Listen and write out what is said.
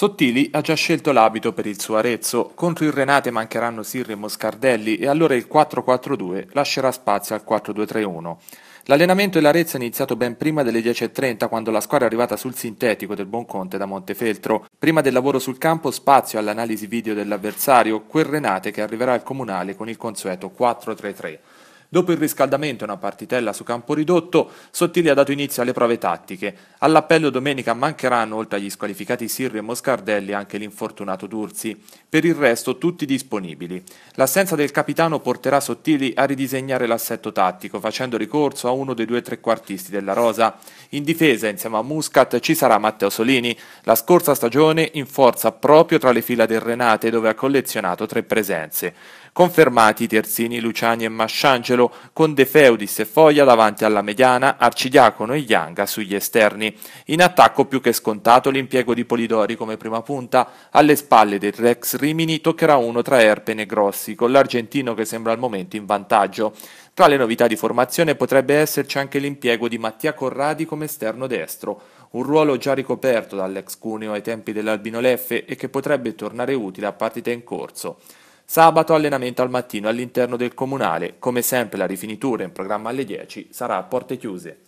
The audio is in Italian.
Sottili ha già scelto l'abito per il suo Arezzo, contro il Renate mancheranno Sirri e Moscardelli e allora il 4-4-2 lascerà spazio al 4-2-3-1. L'allenamento e l'Arezzo è iniziato ben prima delle 10.30 quando la squadra è arrivata sul sintetico del Buonconte da Montefeltro. Prima del lavoro sul campo spazio all'analisi video dell'avversario, quel Renate che arriverà al Comunale con il consueto 4-3-3. Dopo il riscaldamento e una partitella su campo ridotto, Sottili ha dato inizio alle prove tattiche. All'appello domenica mancheranno, oltre agli squalificati Sirri e Moscardelli, anche l'infortunato Durzi. Per il resto tutti disponibili. L'assenza del capitano porterà Sottili a ridisegnare l'assetto tattico, facendo ricorso a uno dei due trequartisti della rosa. In difesa, insieme a Muscat, ci sarà Matteo Solini, la scorsa stagione in forza proprio tra le fila del Renate, dove ha collezionato tre presenze. Confermati Terzini, Luciani e Masciangelo, Angelo, con De Feudis e Foglia davanti alla mediana, Arcidiacono e Ianga sugli esterni. In attacco più che scontato l'impiego di Polidori come prima punta, alle spalle del Rex Rimini toccherà uno tra Erpen e Grossi, con l'argentino che sembra al momento in vantaggio. Tra le novità di formazione potrebbe esserci anche l'impiego di Mattia Corradi come esterno destro, un ruolo già ricoperto dall'ex Cuneo ai tempi dell'Albino Leffe e che potrebbe tornare utile a partite in corso. Sabato allenamento al mattino all'interno del comunale, come sempre la rifinitura in programma alle 10 sarà a porte chiuse.